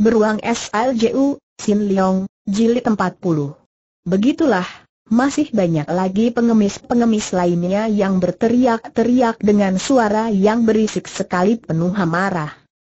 Beruang SLJU, Sin Leong, Jilid 40. Begitulah, masih banyak lagi pengemis-pengemis lainnya yang berteriak-teriak dengan suara yang berisik sekali penuh amarah.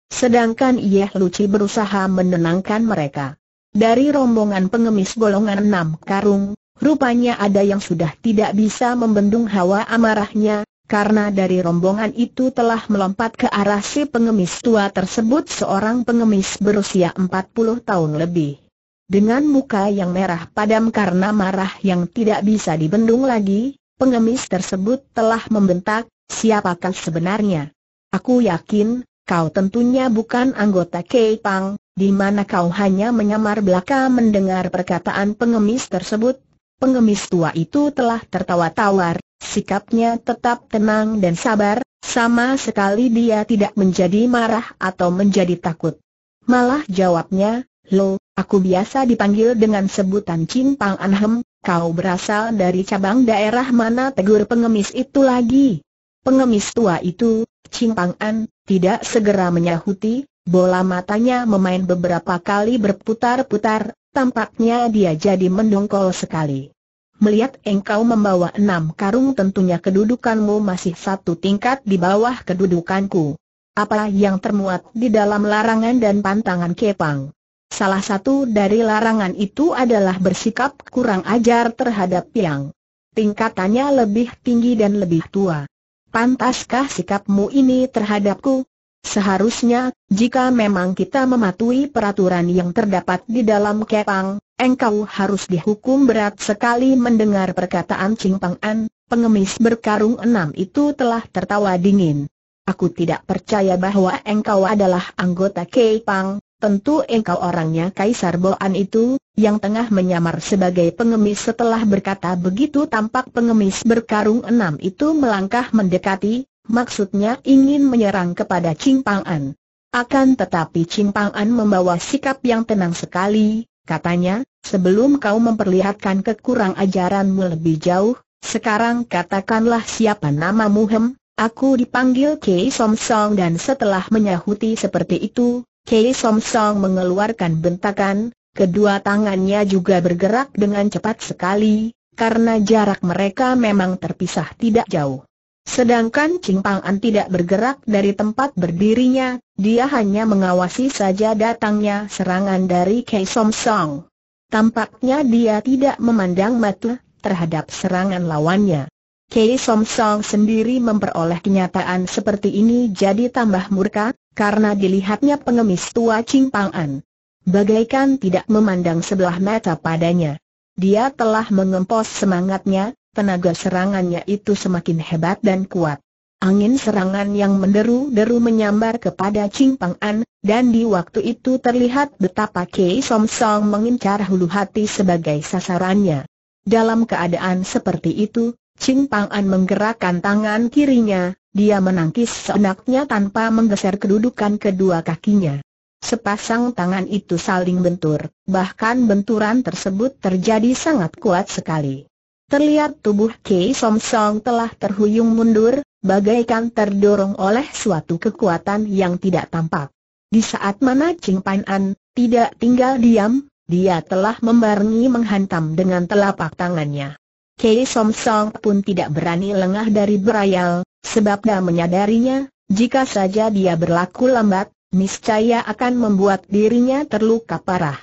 Sedangkan Yeh Luci berusaha menenangkan mereka. Dari rombongan pengemis golongan enam karung, rupanya ada yang sudah tidak bisa membendung hawa amarahnya, karena dari rombongan itu telah melompat ke arah si pengemis tua tersebut seorang pengemis berusia 40 tahun lebih. Dengan muka yang merah padam karena marah yang tidak bisa dibendung lagi, pengemis tersebut telah membentak, siapakah sebenarnya? Aku yakin, kau tentunya bukan anggota Kepang, di mana kau hanya menyamar belaka mendengar perkataan pengemis tersebut, Pengemis tua itu telah tertawa tawar, sikapnya tetap tenang dan sabar, sama sekali dia tidak menjadi marah atau menjadi takut. Malah jawabnya, Lo, aku biasa dipanggil dengan sebutan Pang Anhem, kau berasal dari cabang daerah mana tegur pengemis itu lagi. Pengemis tua itu, Pang An, tidak segera menyahuti, bola matanya memain beberapa kali berputar-putar, tampaknya dia jadi mendongkol sekali melihat engkau membawa enam karung tentunya kedudukanmu masih satu tingkat di bawah kedudukanku. Apa yang termuat di dalam larangan dan pantangan Kepang? Salah satu dari larangan itu adalah bersikap kurang ajar terhadap yang tingkatannya lebih tinggi dan lebih tua. Pantaskah sikapmu ini terhadapku? Seharusnya, jika memang kita mematuhi peraturan yang terdapat di dalam kepang, engkau harus dihukum berat sekali mendengar perkataan Ching Pang An, pengemis berkarung enam itu telah tertawa dingin. Aku tidak percaya bahwa engkau adalah anggota Kepang, tentu engkau orangnya Kaisar Boan itu, yang tengah menyamar sebagai pengemis setelah berkata begitu tampak pengemis berkarung enam itu melangkah mendekati, Maksudnya ingin menyerang kepada Cingpang'an. Akan tetapi Cingpang'an membawa sikap yang tenang sekali, katanya, sebelum kau memperlihatkan kekurang ajaranmu lebih jauh, sekarang katakanlah siapa nama muhem. aku dipanggil Kei Som Song dan setelah menyahuti seperti itu, Kei Som Song mengeluarkan bentakan, kedua tangannya juga bergerak dengan cepat sekali, karena jarak mereka memang terpisah tidak jauh. Sedangkan Ching Pang An tidak bergerak dari tempat berdirinya, dia hanya mengawasi saja datangnya serangan dari Kei Som Song. Tampaknya dia tidak memandang mata terhadap serangan lawannya. Kei Som Song sendiri memperoleh kenyataan seperti ini jadi tambah murka, karena dilihatnya pengemis tua Ching Pang An. Bagaikan tidak memandang sebelah mata padanya. Dia telah mengempos semangatnya, tenaga serangannya itu semakin hebat dan kuat. Angin serangan yang menderu-deru menyambar kepada Ching Pang An, dan di waktu itu terlihat betapa Kei Som Song mengincar hulu hati sebagai sasarannya. Dalam keadaan seperti itu, Ching Pang An menggerakkan tangan kirinya, dia menangkis seenaknya tanpa menggeser kedudukan kedua kakinya. Sepasang tangan itu saling bentur, bahkan benturan tersebut terjadi sangat kuat sekali. Terlihat tubuh Kei Som Song telah terhuyung mundur, bagaikan terdorong oleh suatu kekuatan yang tidak tampak. Di saat mana Ching Pan An tidak tinggal diam, dia telah membarengi menghantam dengan telapak tangannya. Kei Som Song pun tidak berani lengah dari berayal, sebab dia menyadarinya, jika saja dia berlaku lambat, niscaya akan membuat dirinya terluka parah.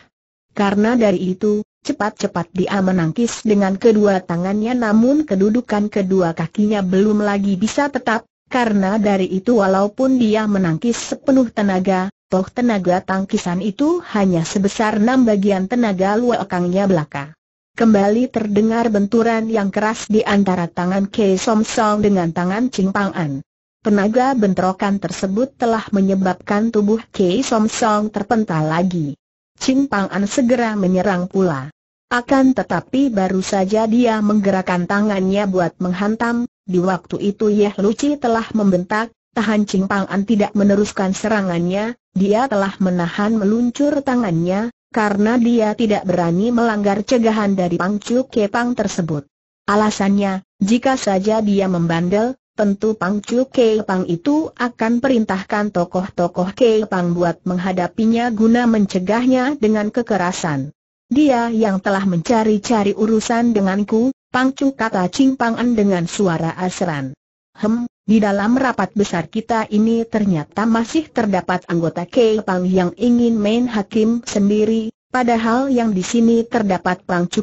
Karena dari itu, Cepat-cepat dia menangkis dengan kedua tangannya namun kedudukan kedua kakinya belum lagi bisa tetap, karena dari itu walaupun dia menangkis sepenuh tenaga, toh tenaga tangkisan itu hanya sebesar enam bagian tenaga luakangnya belaka. Kembali terdengar benturan yang keras di antara tangan Kei Som Song dengan tangan Ching Pang An. Tenaga bentrokan tersebut telah menyebabkan tubuh Kei Som Song terpental lagi. An segera menyerang pula. Akan tetapi baru saja dia menggerakkan tangannya buat menghantam, di waktu itu Yeh Luci telah membentak, tahan An tidak meneruskan serangannya, dia telah menahan meluncur tangannya, karena dia tidak berani melanggar cegahan dari Pangcu Kepang tersebut. Alasannya, jika saja dia membandel, tentu Pang Chu itu akan perintahkan tokoh-tokoh Kepang buat menghadapinya guna mencegahnya dengan kekerasan. Dia yang telah mencari-cari urusan denganku, Pang Chu kata Ching Pang An dengan suara asran. Hem, di dalam rapat besar kita ini ternyata masih terdapat anggota Kepang yang ingin main hakim sendiri, padahal yang di sini terdapat Pang Chu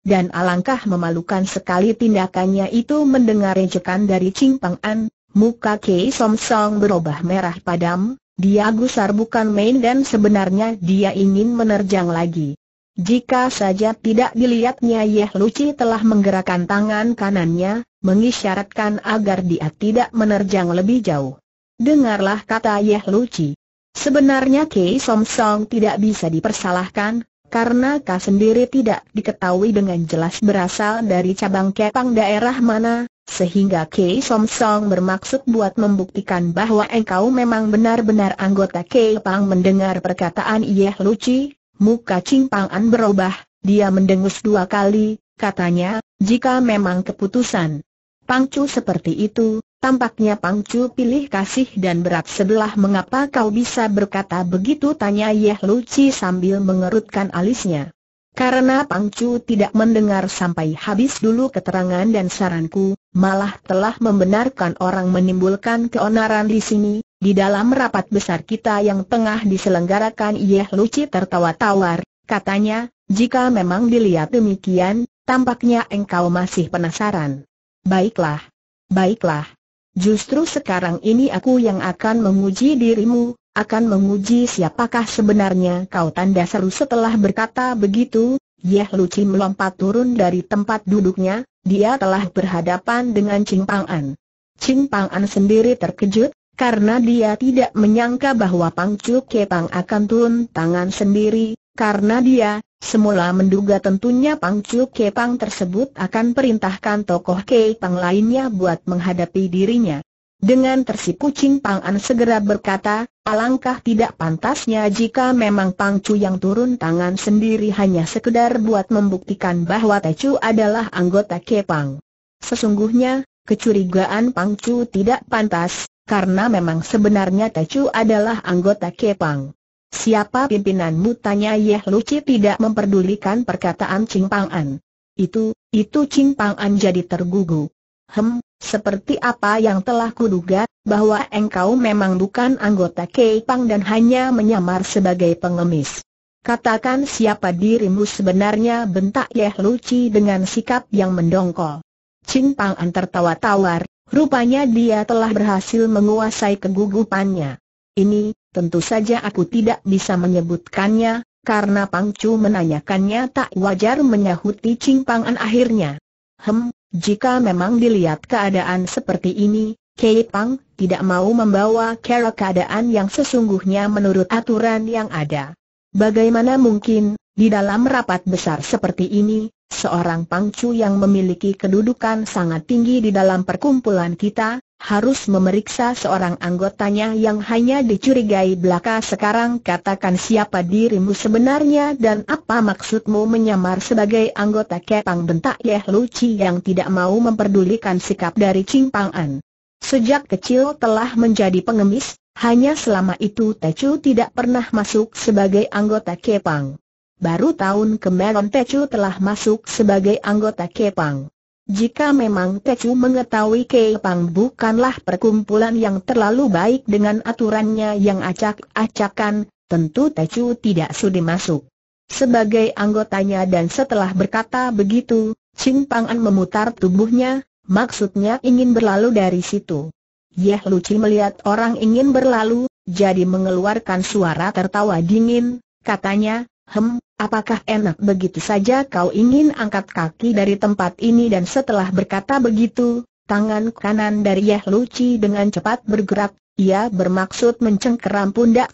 dan alangkah memalukan sekali tindakannya itu mendengar rejekan dari Ching Peng An, muka Kei Som Song berubah merah padam, dia gusar bukan main dan sebenarnya dia ingin menerjang lagi. Jika saja tidak dilihatnya Yeh Luci telah menggerakkan tangan kanannya, mengisyaratkan agar dia tidak menerjang lebih jauh. Dengarlah kata Yeh Luci. Sebenarnya Kei Som Song tidak bisa dipersalahkan, karena kau sendiri tidak diketahui dengan jelas berasal dari cabang Kepang daerah mana, sehingga K. Som Song bermaksud buat membuktikan bahwa engkau memang benar-benar anggota Kepang mendengar perkataan Yeh Luci, muka Ching Pang An berubah, dia mendengus dua kali, katanya, jika memang keputusan Pangcu seperti itu, Tampaknya Pangcu pilih kasih dan berat sebelah mengapa kau bisa berkata begitu tanya Yeh Luci sambil mengerutkan alisnya. Karena Pangcu tidak mendengar sampai habis dulu keterangan dan saranku, malah telah membenarkan orang menimbulkan keonaran di sini, di dalam rapat besar kita yang tengah diselenggarakan Yeh Luci tertawa tawar, katanya, jika memang dilihat demikian, tampaknya engkau masih penasaran. Baiklah. Baiklah, Justru sekarang ini aku yang akan menguji dirimu, akan menguji siapakah sebenarnya kau tanda seru setelah berkata begitu, Yeh Luci melompat turun dari tempat duduknya, dia telah berhadapan dengan Ching Pang An. Ching Pang An sendiri terkejut, karena dia tidak menyangka bahwa Pang Chu Kepang akan turun tangan sendiri, karena dia, Semula menduga tentunya Pang Chu Kepang tersebut akan perintahkan tokoh Kepang lainnya buat menghadapi dirinya. Dengan tersipu Ching Pang An segera berkata, alangkah tidak pantasnya jika memang Pang Chu yang turun tangan sendiri hanya sekedar buat membuktikan bahwa Te Chu adalah anggota Kepang. Sesungguhnya, kecurigaan Pang Chu tidak pantas, karena memang sebenarnya Te Chu adalah anggota Kepang. Siapa pimpinanmu? Tanya Yeh Luci tidak memperdulikan perkataan Ching Pang An. Itu, itu Ching Pang An jadi tergugu. Hem, seperti apa yang telah kuduga, bahwa engkau memang bukan anggota Pang dan hanya menyamar sebagai pengemis. Katakan siapa dirimu sebenarnya bentak Yeh Luci dengan sikap yang mendongkol. Ching Pang An tertawa tawar, rupanya dia telah berhasil menguasai kegugupannya. Ini, Tentu saja aku tidak bisa menyebutkannya, karena Pang Chu menanyakannya tak wajar menyahuti Pang an akhirnya. Hem, jika memang dilihat keadaan seperti ini, Kei Pang tidak mau membawa kera keadaan yang sesungguhnya menurut aturan yang ada. Bagaimana mungkin, di dalam rapat besar seperti ini, seorang Pang Chu yang memiliki kedudukan sangat tinggi di dalam perkumpulan kita, harus memeriksa seorang anggotanya yang hanya dicurigai belaka sekarang katakan siapa dirimu sebenarnya dan apa maksudmu menyamar sebagai anggota Kepang bentak Yeh Luci yang tidak mau memperdulikan sikap dari Cingpang An. Sejak kecil telah menjadi pengemis, hanya selama itu Tecu tidak pernah masuk sebagai anggota Kepang. Baru tahun kemarin Tecu telah masuk sebagai anggota Kepang. Jika memang Tecu mengetahui Kepang bukanlah perkumpulan yang terlalu baik dengan aturannya yang acak-acakan, tentu Tecu tidak sudi masuk. Sebagai anggotanya dan setelah berkata begitu, Ching Pang memutar tubuhnya, maksudnya ingin berlalu dari situ. Yeh Luci melihat orang ingin berlalu, jadi mengeluarkan suara tertawa dingin, katanya, Hem, apakah enak begitu saja kau ingin angkat kaki dari tempat ini dan setelah berkata begitu, tangan kanan dari Yah Luci dengan cepat bergerak, ia bermaksud mencengkeram pundak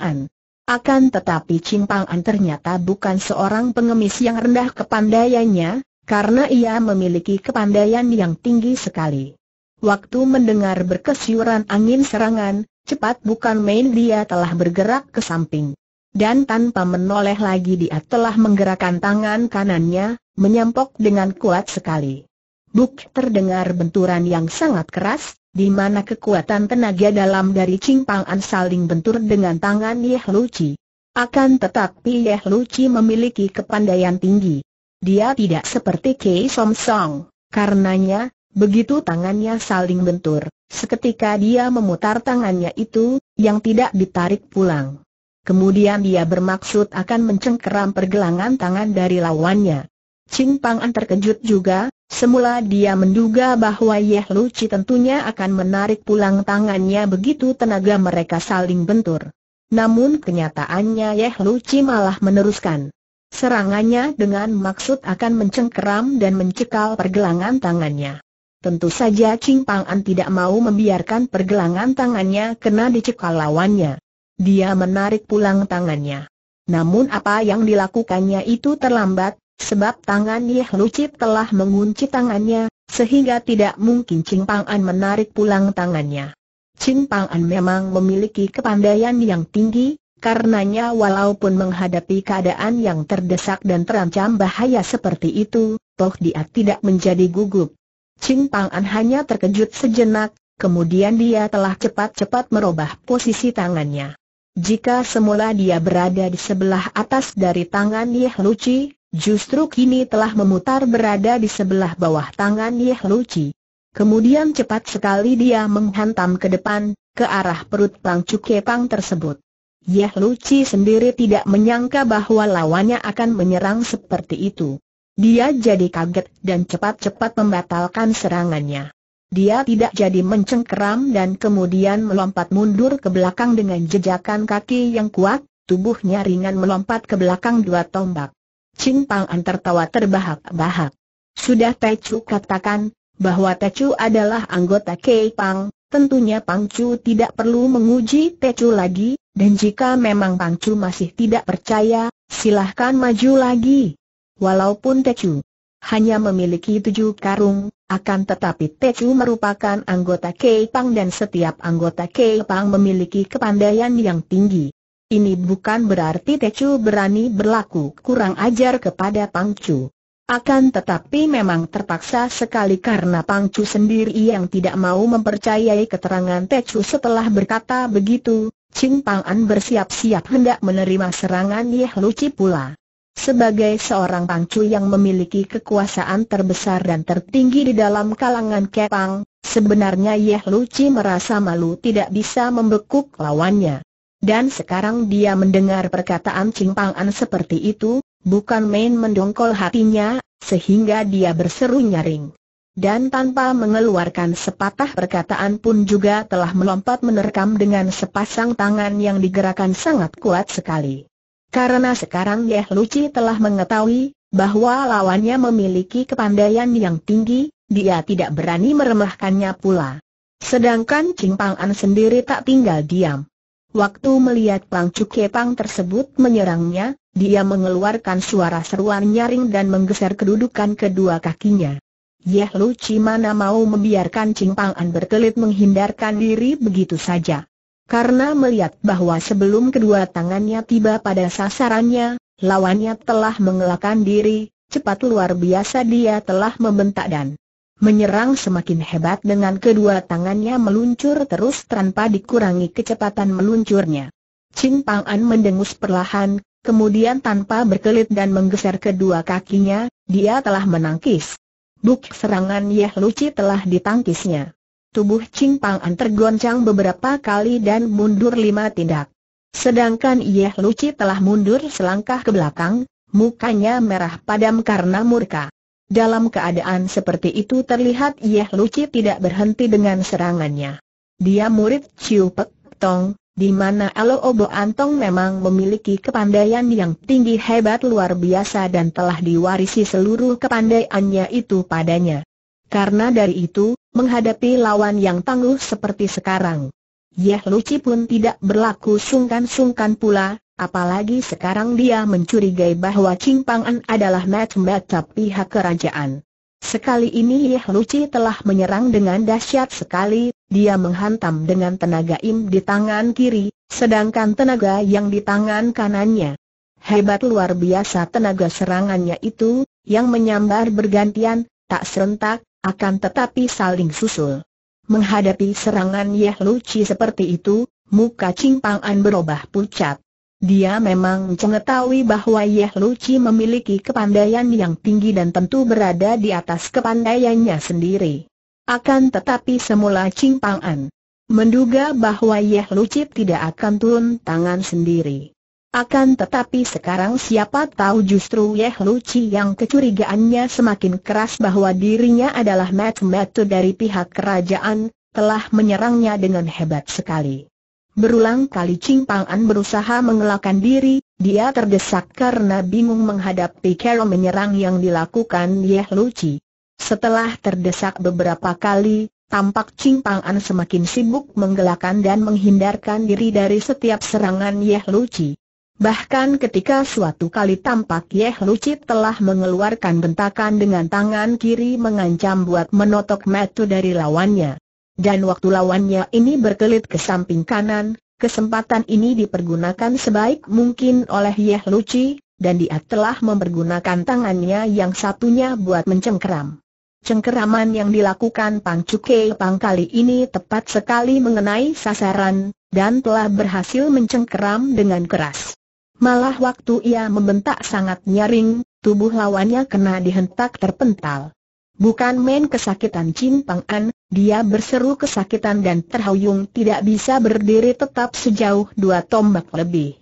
An. Akan tetapi An ternyata bukan seorang pengemis yang rendah kepandaiannya, karena ia memiliki kepandaian yang tinggi sekali. Waktu mendengar berkesiuran angin serangan, cepat bukan main dia telah bergerak ke samping dan tanpa menoleh lagi dia telah menggerakkan tangan kanannya, menyampok dengan kuat sekali. Buk terdengar benturan yang sangat keras, di mana kekuatan tenaga dalam dari Pang An saling bentur dengan tangan Yeh Luci. Akan tetapi Yeh Luci memiliki kepandaian tinggi. Dia tidak seperti Kei Som Song, karenanya, begitu tangannya saling bentur, seketika dia memutar tangannya itu, yang tidak ditarik pulang. Kemudian dia bermaksud akan mencengkeram pergelangan tangan dari lawannya. Ching An terkejut juga, semula dia menduga bahwa Yeh Luci tentunya akan menarik pulang tangannya begitu tenaga mereka saling bentur. Namun kenyataannya Yeh Luci malah meneruskan serangannya dengan maksud akan mencengkeram dan mencekal pergelangan tangannya. Tentu saja Ching An tidak mau membiarkan pergelangan tangannya kena dicekal lawannya. Dia menarik pulang tangannya. Namun apa yang dilakukannya itu terlambat, sebab tangan Yeh Lucip telah mengunci tangannya, sehingga tidak mungkin Ching Pang An menarik pulang tangannya. Ching Pang An memang memiliki kepandaian yang tinggi, karenanya walaupun menghadapi keadaan yang terdesak dan terancam bahaya seperti itu, toh dia tidak menjadi gugup. Ching Pang An hanya terkejut sejenak, kemudian dia telah cepat-cepat merubah posisi tangannya. Jika semula dia berada di sebelah atas dari tangan Yeh Luci, justru kini telah memutar berada di sebelah bawah tangan Yeh Luci. Kemudian cepat sekali dia menghantam ke depan, ke arah perut Pang Cukepang tersebut. Yeh Luci sendiri tidak menyangka bahwa lawannya akan menyerang seperti itu. Dia jadi kaget dan cepat-cepat membatalkan serangannya. Dia tidak jadi mencengkeram dan kemudian melompat mundur ke belakang dengan jejakan kaki yang kuat, tubuhnya ringan melompat ke belakang dua tombak. Cing Pang An tertawa terbahak-bahak. Sudah Chu katakan, bahwa Chu adalah anggota Kei Pang, tentunya Pang Chu tidak perlu menguji Chu lagi, dan jika memang Pang Chu masih tidak percaya, silahkan maju lagi. Walaupun Chu hanya memiliki tujuh karung, akan tetapi Tecu merupakan anggota Keipang dan setiap anggota Keipang memiliki kepandaian yang tinggi. Ini bukan berarti Tecu berani berlaku kurang ajar kepada Pangcu. Akan tetapi memang terpaksa sekali karena Pangcu sendiri yang tidak mau mempercayai keterangan Tecu setelah berkata begitu, Cing Pang An bersiap-siap hendak menerima serangan Yeh Luci pula. Sebagai seorang pangcu yang memiliki kekuasaan terbesar dan tertinggi di dalam kalangan Kepang, sebenarnya Yeh Luci merasa malu tidak bisa membekuk lawannya. Dan sekarang dia mendengar perkataan Pang An seperti itu, bukan main mendongkol hatinya, sehingga dia berseru nyaring. Dan tanpa mengeluarkan sepatah perkataan pun juga telah melompat menerkam dengan sepasang tangan yang digerakkan sangat kuat sekali. Karena sekarang Yeh Luci telah mengetahui bahwa lawannya memiliki kepandaian yang tinggi, dia tidak berani meremehkannya pula. Sedangkan Ching Pang An sendiri tak tinggal diam. Waktu melihat Pang Ke Pang tersebut menyerangnya, dia mengeluarkan suara seruan nyaring dan menggeser kedudukan kedua kakinya. Yeh Luci mana mau membiarkan Ching Pang An berkelit menghindarkan diri begitu saja. Karena melihat bahwa sebelum kedua tangannya tiba pada sasarannya, lawannya telah mengelakkan diri, cepat luar biasa dia telah membentak dan menyerang semakin hebat dengan kedua tangannya meluncur terus tanpa dikurangi kecepatan meluncurnya. Ching Pang An mendengus perlahan, kemudian tanpa berkelit dan menggeser kedua kakinya, dia telah menangkis. Buk serangan Yeh Luci telah ditangkisnya tubuh Ching Pang An tergoncang beberapa kali dan mundur lima tindak. Sedangkan Yeh Luci telah mundur selangkah ke belakang, mukanya merah padam karena murka. Dalam keadaan seperti itu terlihat Yeh Luci tidak berhenti dengan serangannya. Dia murid Chiu Pek Tong, di mana Elo Obo Antong memang memiliki kepandaian yang tinggi hebat luar biasa dan telah diwarisi seluruh kepandaiannya itu padanya. Karena dari itu, menghadapi lawan yang tangguh seperti sekarang. Yeh Luci pun tidak berlaku sungkan-sungkan pula, apalagi sekarang dia mencurigai bahwa Ching Pang An adalah mata-mata pihak kerajaan. Sekali ini Yeh Luci telah menyerang dengan dahsyat sekali, dia menghantam dengan tenaga im di tangan kiri, sedangkan tenaga yang di tangan kanannya. Hebat luar biasa tenaga serangannya itu, yang menyambar bergantian, tak serentak, akan tetapi saling susul. Menghadapi serangan Yeh Luci seperti itu, muka Cingpangan berubah pucat. Dia memang mengetahui bahwa Yeh Luci memiliki kepandaian yang tinggi dan tentu berada di atas kepandaiannya sendiri. Akan tetapi semula Cingpangan menduga bahwa Yeh tidak akan turun tangan sendiri. Akan tetapi sekarang siapa tahu justru Yeh Luci yang kecurigaannya semakin keras bahwa dirinya adalah matu-matu dari pihak kerajaan, telah menyerangnya dengan hebat sekali. Berulang kali Pang An berusaha mengelakkan diri, dia terdesak karena bingung menghadapi Carol menyerang yang dilakukan Yeh Luci. Setelah terdesak beberapa kali, tampak Pang An semakin sibuk menggelakkan dan menghindarkan diri dari setiap serangan Yeh Luci. Bahkan ketika suatu kali tampak Yeh Lucit telah mengeluarkan bentakan dengan tangan kiri mengancam buat menotok metu dari lawannya. Dan waktu lawannya ini berkelit ke samping kanan, kesempatan ini dipergunakan sebaik mungkin oleh Yeh Luci, dan dia telah mempergunakan tangannya yang satunya buat mencengkeram. Cengkeraman yang dilakukan Pang Cuke Pang kali ini tepat sekali mengenai sasaran, dan telah berhasil mencengkeram dengan keras. Malah waktu ia membentak sangat nyaring, tubuh lawannya kena dihentak terpental. Bukan main kesakitan Chin Peng An, dia berseru kesakitan dan terhuyung tidak bisa berdiri tetap sejauh dua tombak lebih.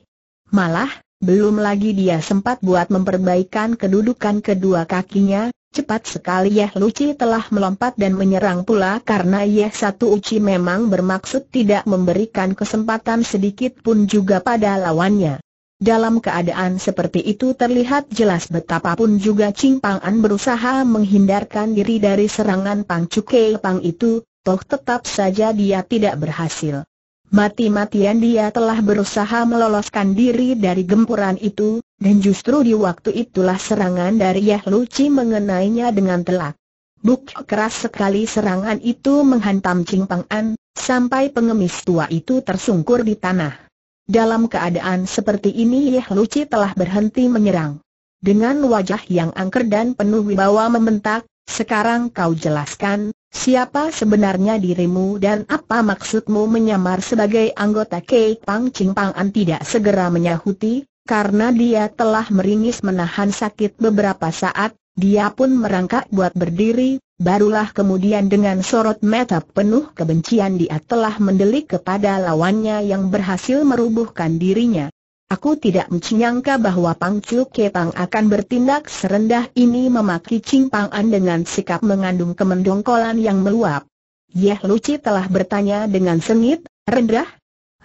Malah, belum lagi dia sempat buat memperbaikan kedudukan kedua kakinya, Cepat sekali Yeh Luci telah melompat dan menyerang pula karena Yeh Satu Uci memang bermaksud tidak memberikan kesempatan sedikit pun juga pada lawannya. Dalam keadaan seperti itu terlihat jelas betapapun juga Ching Pang An berusaha menghindarkan diri dari serangan Pang Cukai Pang itu, toh tetap saja dia tidak berhasil. Mati-matian dia telah berusaha meloloskan diri dari gempuran itu, dan justru di waktu itulah serangan dari Yah Luci mengenainya dengan telak. Buk keras sekali serangan itu menghantam Ching Pang An, sampai pengemis tua itu tersungkur di tanah. Dalam keadaan seperti ini Yeh Luci telah berhenti menyerang. Dengan wajah yang angker dan penuh wibawa membentak, sekarang kau jelaskan, siapa sebenarnya dirimu dan apa maksudmu menyamar sebagai anggota Kei Pang Ching Pang An tidak segera menyahuti, karena dia telah meringis menahan sakit beberapa saat, dia pun merangkak buat berdiri, Barulah kemudian dengan sorot mata penuh kebencian dia telah mendelik kepada lawannya yang berhasil merubuhkan dirinya. Aku tidak menyangka bahwa Pang Chu Kepang akan bertindak serendah ini memaki Ching Pang An dengan sikap mengandung kemendongkolan yang meluap. Yeh Luci telah bertanya dengan sengit, rendah?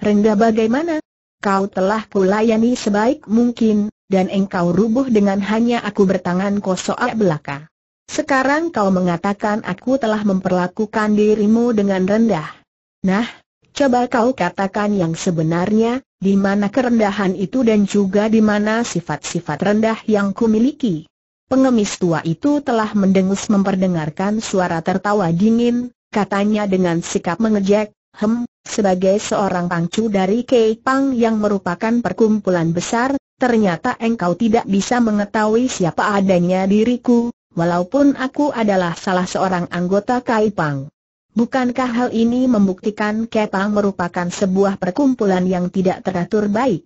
Rendah bagaimana? Kau telah kulayani sebaik mungkin, dan engkau rubuh dengan hanya aku bertangan kosok belaka. Sekarang kau mengatakan aku telah memperlakukan dirimu dengan rendah. Nah, coba kau katakan yang sebenarnya, di mana kerendahan itu dan juga di mana sifat-sifat rendah yang kumiliki. Pengemis tua itu telah mendengus memperdengarkan suara tertawa dingin, katanya dengan sikap mengejek, hem, sebagai seorang pangcu dari Keipang yang merupakan perkumpulan besar, ternyata engkau tidak bisa mengetahui siapa adanya diriku, walaupun aku adalah salah seorang anggota Kaipang. Bukankah hal ini membuktikan Kepang merupakan sebuah perkumpulan yang tidak teratur baik?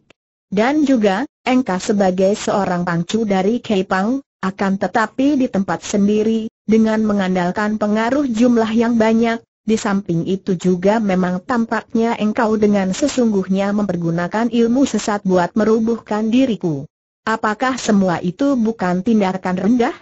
Dan juga, engkau sebagai seorang pangcu dari Kaipang, akan tetapi di tempat sendiri, dengan mengandalkan pengaruh jumlah yang banyak, di samping itu juga memang tampaknya engkau dengan sesungguhnya mempergunakan ilmu sesat buat merubuhkan diriku. Apakah semua itu bukan tindakan rendah?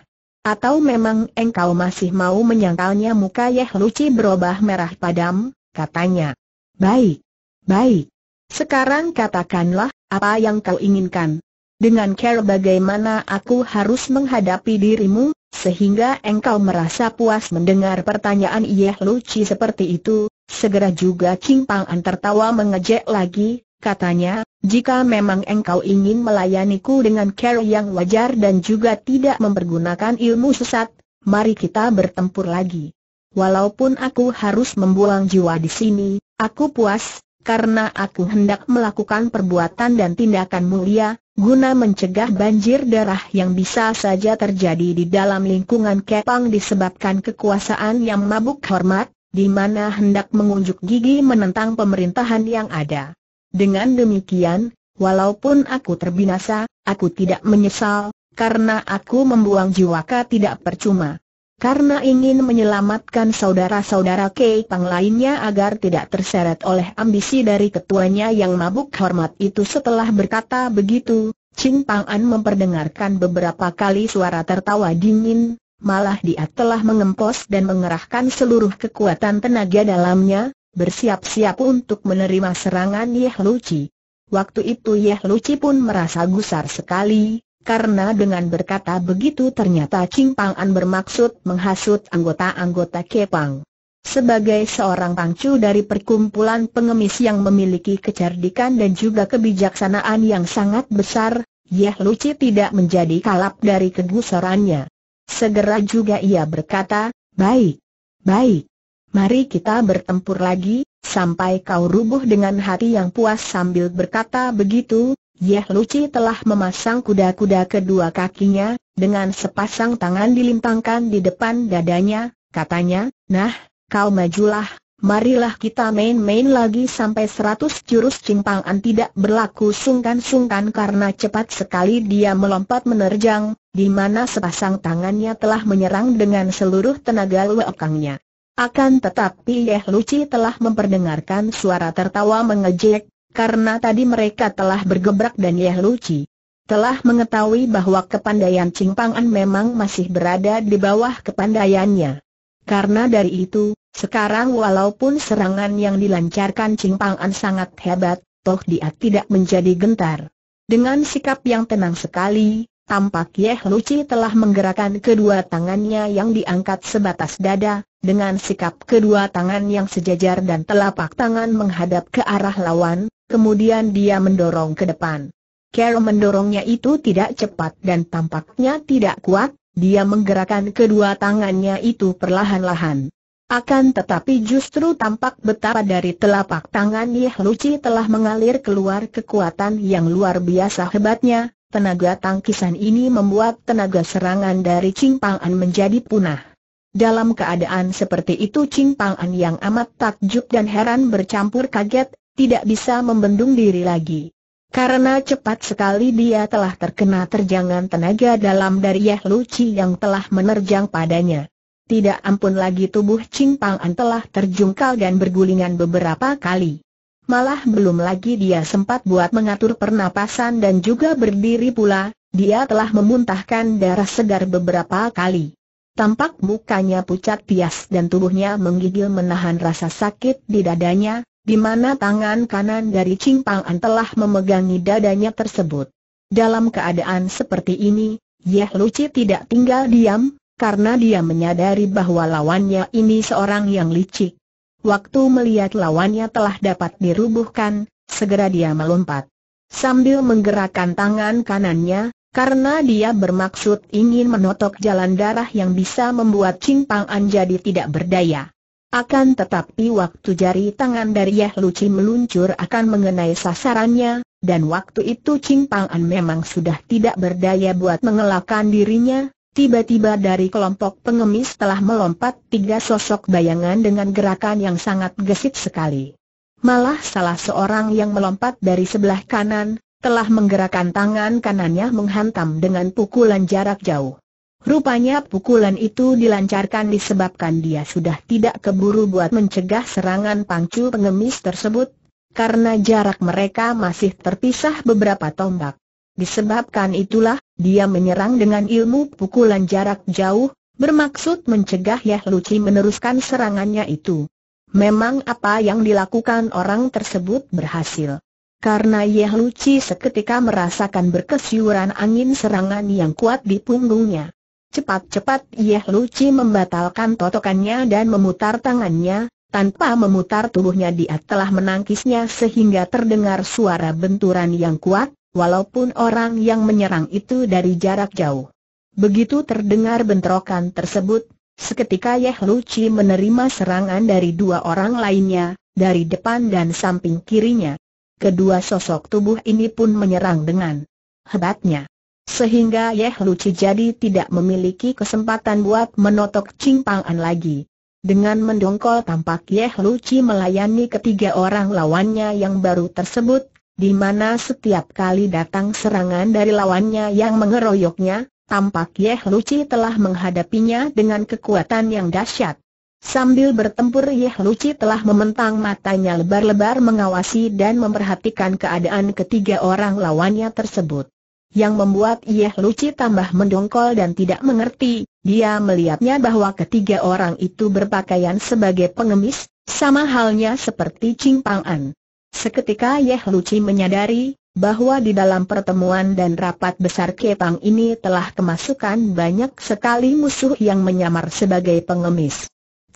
Atau memang engkau masih mau menyangkalnya muka Yeh Luci berubah merah padam, katanya. Baik, baik. Sekarang katakanlah, apa yang kau inginkan? Dengan care bagaimana aku harus menghadapi dirimu, sehingga engkau merasa puas mendengar pertanyaan Yeh Luci seperti itu, segera juga King An tertawa mengejek lagi, katanya, jika memang engkau ingin melayaniku dengan cara yang wajar dan juga tidak mempergunakan ilmu sesat, mari kita bertempur lagi. Walaupun aku harus membuang jiwa di sini, aku puas, karena aku hendak melakukan perbuatan dan tindakan mulia, guna mencegah banjir darah yang bisa saja terjadi di dalam lingkungan Kepang disebabkan kekuasaan yang mabuk hormat, di mana hendak mengunjuk gigi menentang pemerintahan yang ada. Dengan demikian, walaupun aku terbinasa, aku tidak menyesal, karena aku membuang jiwaka tidak percuma. Karena ingin menyelamatkan saudara-saudara Pang lainnya agar tidak terseret oleh ambisi dari ketuanya yang mabuk hormat itu setelah berkata begitu, Ching Pang An memperdengarkan beberapa kali suara tertawa dingin, malah dia telah mengempos dan mengerahkan seluruh kekuatan tenaga dalamnya, bersiap-siap untuk menerima serangan Yeh Luci. Waktu itu Yeh Luci pun merasa gusar sekali, karena dengan berkata begitu ternyata Ching Pang An bermaksud menghasut anggota-anggota Kepang. Sebagai seorang pangcu dari perkumpulan pengemis yang memiliki kecerdikan dan juga kebijaksanaan yang sangat besar, Yeh Luci tidak menjadi kalap dari kegusarannya. Segera juga ia berkata, baik, baik, Mari kita bertempur lagi, sampai kau rubuh dengan hati yang puas sambil berkata begitu, Yeh Luci telah memasang kuda-kuda kedua kakinya, dengan sepasang tangan dilintangkan di depan dadanya, katanya, nah, kau majulah, marilah kita main-main lagi sampai seratus jurus cimpangan tidak berlaku sungkan-sungkan karena cepat sekali dia melompat menerjang, di mana sepasang tangannya telah menyerang dengan seluruh tenaga luekangnya. Akan tetapi Yeh Luci telah memperdengarkan suara tertawa mengejek, karena tadi mereka telah bergebrak dan Yeh Luci telah mengetahui bahwa kepandaian Cingpangan memang masih berada di bawah kepandaiannya. Karena dari itu, sekarang walaupun serangan yang dilancarkan Cingpangan sangat hebat, toh dia tidak menjadi gentar. Dengan sikap yang tenang sekali, Tampak Yeh Luci telah menggerakkan kedua tangannya yang diangkat sebatas dada, dengan sikap kedua tangan yang sejajar dan telapak tangan menghadap ke arah lawan, kemudian dia mendorong ke depan. Carol mendorongnya itu tidak cepat dan tampaknya tidak kuat, dia menggerakkan kedua tangannya itu perlahan-lahan. Akan tetapi justru tampak betapa dari telapak tangan Yeh Luci telah mengalir keluar kekuatan yang luar biasa hebatnya, Tenaga tangkisan ini membuat tenaga serangan dari Cingpangan menjadi punah. Dalam keadaan seperti itu Cingpangan yang amat takjub dan heran bercampur kaget, tidak bisa membendung diri lagi. Karena cepat sekali dia telah terkena terjangan tenaga dalam dari Yeh Luci yang telah menerjang padanya. Tidak ampun lagi tubuh Cingpangan telah terjungkal dan bergulingan beberapa kali. Malah belum lagi dia sempat buat mengatur pernapasan dan juga berdiri pula, dia telah memuntahkan darah segar beberapa kali. Tampak mukanya pucat pias dan tubuhnya menggigil menahan rasa sakit di dadanya, di mana tangan kanan dari An telah memegangi dadanya tersebut. Dalam keadaan seperti ini, Yeh Luci tidak tinggal diam, karena dia menyadari bahwa lawannya ini seorang yang licik. Waktu melihat lawannya telah dapat dirubuhkan, segera dia melompat. Sambil menggerakkan tangan kanannya, karena dia bermaksud ingin menotok jalan darah yang bisa membuat Pang An jadi tidak berdaya. Akan tetapi waktu jari tangan dari Yeh Luci meluncur akan mengenai sasarannya, dan waktu itu Pang An memang sudah tidak berdaya buat mengelakkan dirinya, Tiba-tiba dari kelompok pengemis telah melompat tiga sosok bayangan dengan gerakan yang sangat gesit sekali. Malah salah seorang yang melompat dari sebelah kanan, telah menggerakkan tangan kanannya menghantam dengan pukulan jarak jauh. Rupanya pukulan itu dilancarkan disebabkan dia sudah tidak keburu buat mencegah serangan pangcu pengemis tersebut, karena jarak mereka masih terpisah beberapa tombak. Disebabkan itulah, dia menyerang dengan ilmu pukulan jarak jauh, bermaksud mencegah Yah Luci meneruskan serangannya itu. Memang apa yang dilakukan orang tersebut berhasil. Karena Yah Luci seketika merasakan berkesiuran angin serangan yang kuat di punggungnya. Cepat-cepat Yah Luci membatalkan totokannya dan memutar tangannya, tanpa memutar tubuhnya dia telah menangkisnya sehingga terdengar suara benturan yang kuat, walaupun orang yang menyerang itu dari jarak jauh. Begitu terdengar bentrokan tersebut, seketika Yeh Luci menerima serangan dari dua orang lainnya, dari depan dan samping kirinya. Kedua sosok tubuh ini pun menyerang dengan hebatnya. Sehingga Yeh Luci jadi tidak memiliki kesempatan buat menotok An lagi. Dengan mendongkol tampak Yeh Luci melayani ketiga orang lawannya yang baru tersebut di mana setiap kali datang serangan dari lawannya yang mengeroyoknya, tampak Yeh Luci telah menghadapinya dengan kekuatan yang dahsyat. Sambil bertempur Yeh Luci telah mementang matanya lebar-lebar mengawasi dan memperhatikan keadaan ketiga orang lawannya tersebut. Yang membuat Yeh Luci tambah mendongkol dan tidak mengerti, dia melihatnya bahwa ketiga orang itu berpakaian sebagai pengemis, sama halnya seperti Ching Pang An. Seketika Yeh Luci menyadari, bahwa di dalam pertemuan dan rapat besar Kepang ini telah kemasukan banyak sekali musuh yang menyamar sebagai pengemis.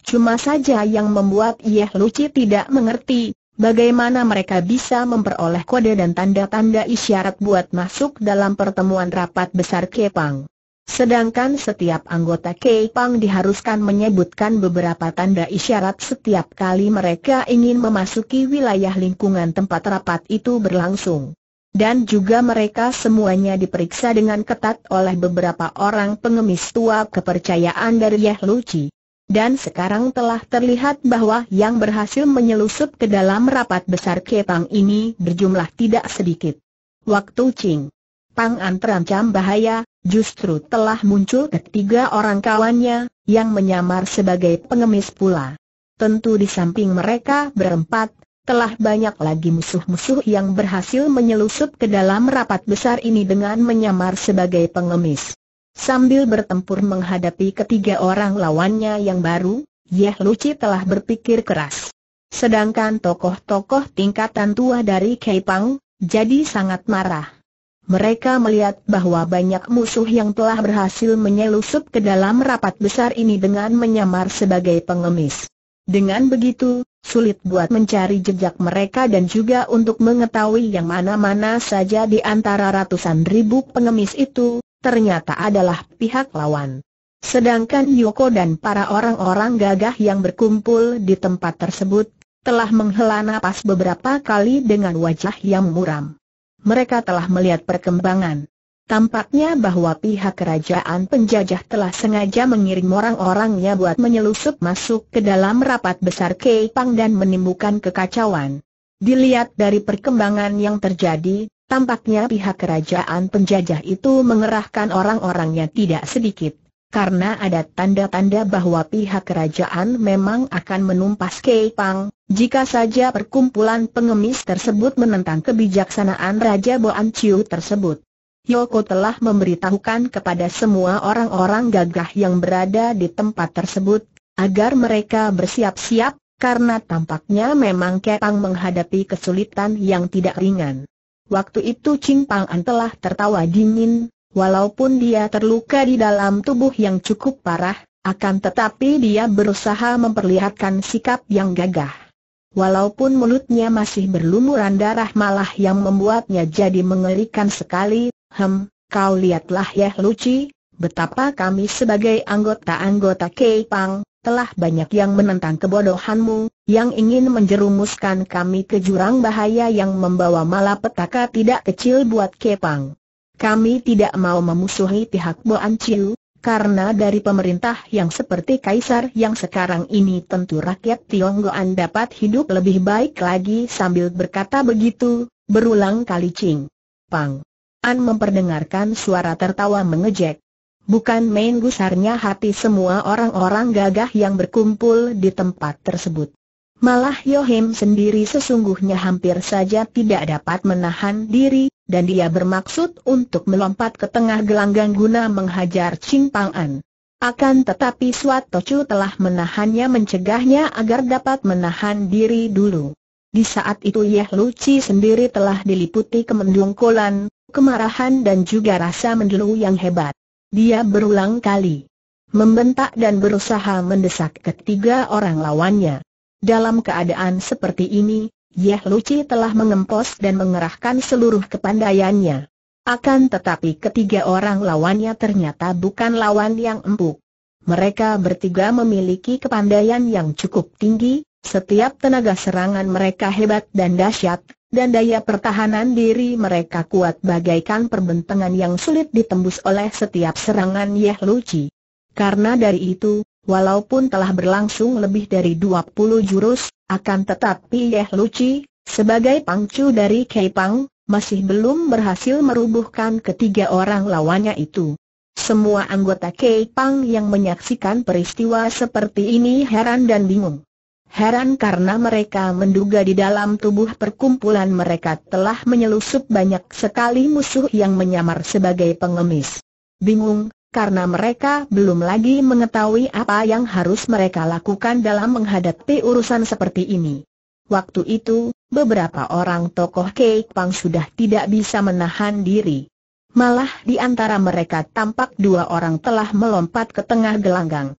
Cuma saja yang membuat Yeh Luci tidak mengerti, bagaimana mereka bisa memperoleh kode dan tanda-tanda isyarat buat masuk dalam pertemuan rapat besar Kepang. Sedangkan setiap anggota Kepang diharuskan menyebutkan beberapa tanda isyarat setiap kali mereka ingin memasuki wilayah lingkungan tempat rapat itu berlangsung. Dan juga mereka semuanya diperiksa dengan ketat oleh beberapa orang pengemis tua kepercayaan dari Yeh Dan sekarang telah terlihat bahwa yang berhasil menyelusup ke dalam rapat besar Kepang ini berjumlah tidak sedikit. Waktu Ching Pang An terancam bahaya, justru telah muncul ketiga orang kawannya, yang menyamar sebagai pengemis pula. Tentu di samping mereka berempat, telah banyak lagi musuh-musuh yang berhasil menyelusup ke dalam rapat besar ini dengan menyamar sebagai pengemis. Sambil bertempur menghadapi ketiga orang lawannya yang baru, Yeh Luci telah berpikir keras. Sedangkan tokoh-tokoh tingkatan tua dari Pang, jadi sangat marah mereka melihat bahwa banyak musuh yang telah berhasil menyelusup ke dalam rapat besar ini dengan menyamar sebagai pengemis. Dengan begitu, sulit buat mencari jejak mereka dan juga untuk mengetahui yang mana-mana saja di antara ratusan ribu pengemis itu, ternyata adalah pihak lawan. Sedangkan Yoko dan para orang-orang gagah yang berkumpul di tempat tersebut, telah menghela napas beberapa kali dengan wajah yang muram mereka telah melihat perkembangan. Tampaknya bahwa pihak kerajaan penjajah telah sengaja mengirim orang-orangnya buat menyelusup masuk ke dalam rapat besar Keipang dan menimbulkan kekacauan. Dilihat dari perkembangan yang terjadi, tampaknya pihak kerajaan penjajah itu mengerahkan orang-orangnya tidak sedikit karena ada tanda-tanda bahwa pihak kerajaan memang akan menumpas Keipang, jika saja perkumpulan pengemis tersebut menentang kebijaksanaan Raja Boan Chiu tersebut. Yoko telah memberitahukan kepada semua orang-orang gagah yang berada di tempat tersebut, agar mereka bersiap-siap, karena tampaknya memang Kepang menghadapi kesulitan yang tidak ringan. Waktu itu Ching Pang An telah tertawa dingin, Walaupun dia terluka di dalam tubuh yang cukup parah, akan tetapi dia berusaha memperlihatkan sikap yang gagah. Walaupun mulutnya masih berlumuran darah malah yang membuatnya jadi mengerikan sekali, hem, kau lihatlah ya Luci, betapa kami sebagai anggota-anggota Kepang telah banyak yang menentang kebodohanmu, yang ingin menjerumuskan kami ke jurang bahaya yang membawa malapetaka tidak kecil buat Kepang. Kami tidak mau memusuhi pihak Boan Chiu, karena dari pemerintah yang seperti kaisar yang sekarang ini tentu rakyat Tionggoan dapat hidup lebih baik lagi sambil berkata begitu, berulang kali Ching. Pang. An memperdengarkan suara tertawa mengejek. Bukan main gusarnya hati semua orang-orang gagah yang berkumpul di tempat tersebut. Malah Yohim sendiri sesungguhnya hampir saja tidak dapat menahan diri, dan dia bermaksud untuk melompat ke tengah gelanggang guna menghajar Ching Akan tetapi Suat Tocu telah menahannya mencegahnya agar dapat menahan diri dulu. Di saat itu Yeh Luci sendiri telah diliputi kemendungkolan, kemarahan dan juga rasa mendelu yang hebat. Dia berulang kali membentak dan berusaha mendesak ketiga orang lawannya. Dalam keadaan seperti ini, Yeh Luci telah mengempos dan mengerahkan seluruh kepandaiannya. Akan tetapi ketiga orang lawannya ternyata bukan lawan yang empuk. Mereka bertiga memiliki kepandaian yang cukup tinggi, setiap tenaga serangan mereka hebat dan dahsyat, dan daya pertahanan diri mereka kuat bagaikan perbentangan yang sulit ditembus oleh setiap serangan Yeh Luci. Karena dari itu, Walaupun telah berlangsung lebih dari 20 jurus, akan tetapi Yeh Luci, sebagai pangcu dari Keipang, masih belum berhasil merubuhkan ketiga orang lawannya itu. Semua anggota Keipang yang menyaksikan peristiwa seperti ini heran dan bingung. Heran karena mereka menduga di dalam tubuh perkumpulan mereka telah menyelusup banyak sekali musuh yang menyamar sebagai pengemis. Bingung, karena mereka belum lagi mengetahui apa yang harus mereka lakukan dalam menghadapi urusan seperti ini. Waktu itu, beberapa orang tokoh Keik Pang sudah tidak bisa menahan diri. Malah di antara mereka tampak dua orang telah melompat ke tengah gelanggang.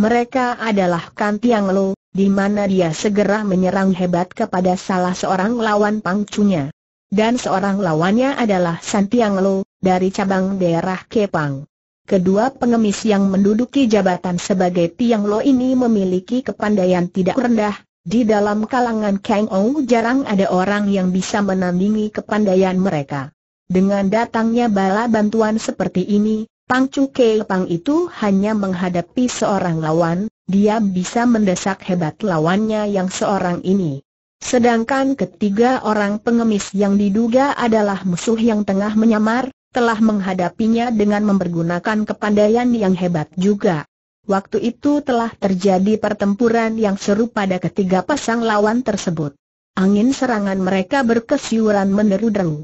Mereka adalah Kan Tiang Lo, di mana dia segera menyerang hebat kepada salah seorang lawan pangcunya. Dan seorang lawannya adalah San Tiang Lo, dari cabang daerah Kepang. Kedua pengemis yang menduduki jabatan sebagai Tiang Lo ini memiliki kepandaian tidak rendah, di dalam kalangan Kang Ou jarang ada orang yang bisa menandingi kepandaian mereka. Dengan datangnya bala bantuan seperti ini, Pang Chu Kei Pang itu hanya menghadapi seorang lawan, dia bisa mendesak hebat lawannya yang seorang ini. Sedangkan ketiga orang pengemis yang diduga adalah musuh yang tengah menyamar, telah menghadapinya dengan mempergunakan kepandaian yang hebat juga. Waktu itu telah terjadi pertempuran yang seru pada ketiga pasang lawan tersebut. Angin serangan mereka berkesiuran meneru deru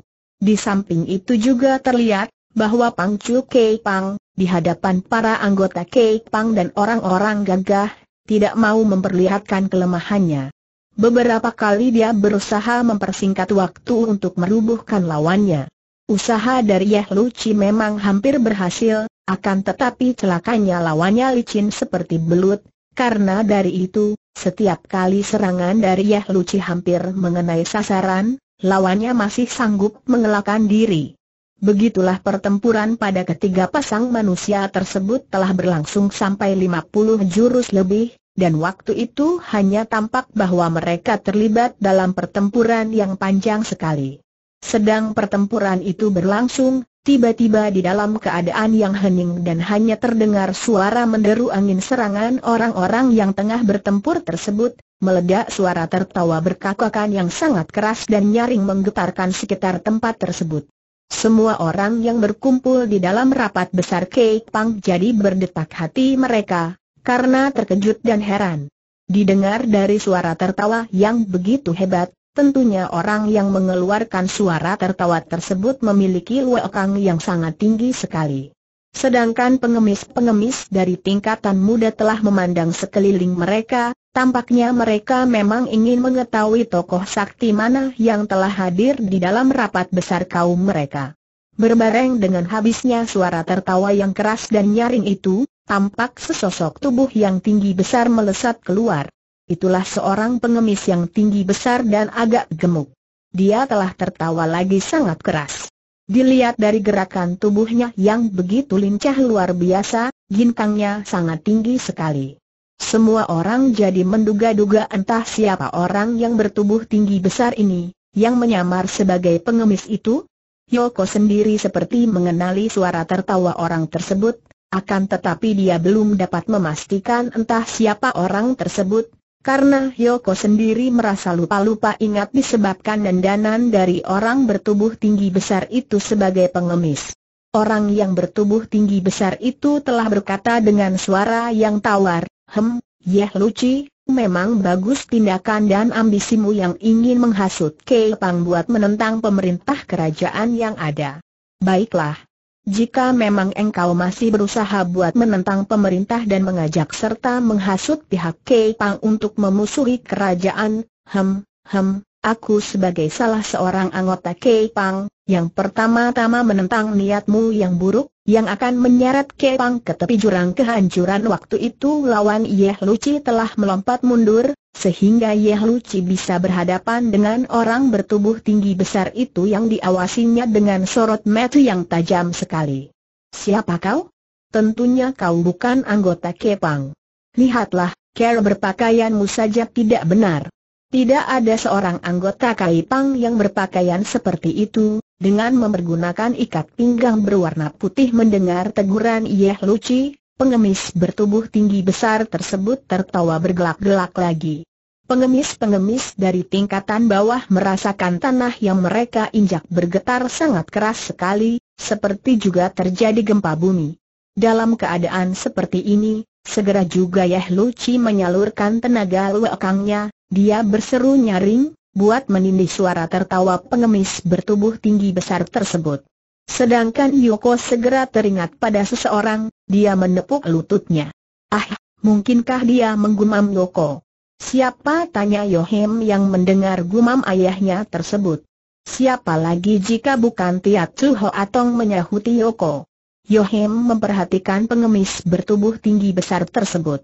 Di samping itu juga terlihat bahwa Pang Chu Kei Pang, di hadapan para anggota Kei Pang dan orang-orang gagah, tidak mau memperlihatkan kelemahannya. Beberapa kali dia berusaha mempersingkat waktu untuk merubuhkan lawannya. Usaha dari Yeh Luci memang hampir berhasil, akan tetapi celakanya lawannya licin seperti belut, karena dari itu, setiap kali serangan dari Yeh Luci hampir mengenai sasaran, lawannya masih sanggup mengelakkan diri. Begitulah pertempuran pada ketiga pasang manusia tersebut telah berlangsung sampai 50 jurus lebih, dan waktu itu hanya tampak bahwa mereka terlibat dalam pertempuran yang panjang sekali. Sedang pertempuran itu berlangsung, tiba-tiba di dalam keadaan yang hening dan hanya terdengar suara menderu angin serangan orang-orang yang tengah bertempur tersebut, meledak suara tertawa berkakakan yang sangat keras dan nyaring menggetarkan sekitar tempat tersebut. Semua orang yang berkumpul di dalam rapat besar Kek Pang jadi berdetak hati mereka, karena terkejut dan heran. Didengar dari suara tertawa yang begitu hebat, Tentunya orang yang mengeluarkan suara tertawa tersebut memiliki wakang yang sangat tinggi sekali. Sedangkan pengemis-pengemis dari tingkatan muda telah memandang sekeliling mereka, tampaknya mereka memang ingin mengetahui tokoh sakti mana yang telah hadir di dalam rapat besar kaum mereka. Berbareng dengan habisnya suara tertawa yang keras dan nyaring itu, tampak sesosok tubuh yang tinggi besar melesat keluar. Itulah seorang pengemis yang tinggi besar dan agak gemuk. Dia telah tertawa lagi sangat keras. Dilihat dari gerakan tubuhnya yang begitu lincah luar biasa, ginkangnya sangat tinggi sekali. Semua orang jadi menduga-duga entah siapa orang yang bertubuh tinggi besar ini, yang menyamar sebagai pengemis itu, Yoko sendiri seperti mengenali suara tertawa orang tersebut, akan tetapi dia belum dapat memastikan entah siapa orang tersebut, karena Hyoko sendiri merasa lupa-lupa ingat disebabkan dandanan dari orang bertubuh tinggi besar itu sebagai pengemis. Orang yang bertubuh tinggi besar itu telah berkata dengan suara yang tawar, Hem, Yeh Luci, memang bagus tindakan dan ambisimu yang ingin menghasut Kei Pang buat menentang pemerintah kerajaan yang ada. Baiklah, jika memang engkau masih berusaha buat menentang pemerintah dan mengajak serta menghasut pihak Pang untuk memusuhi kerajaan, hem, hem, aku sebagai salah seorang anggota Pang, yang pertama-tama menentang niatmu yang buruk, yang akan menyeret Pang ke tepi jurang kehancuran waktu itu lawan Yeh Luci telah melompat mundur, sehingga Yehluci bisa berhadapan dengan orang bertubuh tinggi besar itu yang diawasinya dengan sorot mata yang tajam sekali. Siapa kau? Tentunya kau bukan anggota Kepang. Lihatlah, cara berpakaianmu saja tidak benar. Tidak ada seorang anggota Kaipang yang berpakaian seperti itu, dengan mempergunakan ikat pinggang berwarna putih mendengar teguran Yeh Luci, Pengemis bertubuh tinggi besar tersebut tertawa bergelak-gelak lagi. Pengemis-pengemis dari tingkatan bawah merasakan tanah yang mereka injak bergetar sangat keras sekali, seperti juga terjadi gempa bumi. Dalam keadaan seperti ini, segera juga Yeh Luci menyalurkan tenaga luakangnya, dia berseru nyaring, buat menindih suara tertawa pengemis bertubuh tinggi besar tersebut. Sedangkan Yoko segera teringat pada seseorang, dia menepuk lututnya. Ah, mungkinkah dia menggumam Yoko? Siapa tanya Yohem yang mendengar gumam ayahnya tersebut? Siapa lagi jika bukan Tiat atau Atong menyahuti Yoko? Yohem memperhatikan pengemis bertubuh tinggi besar tersebut.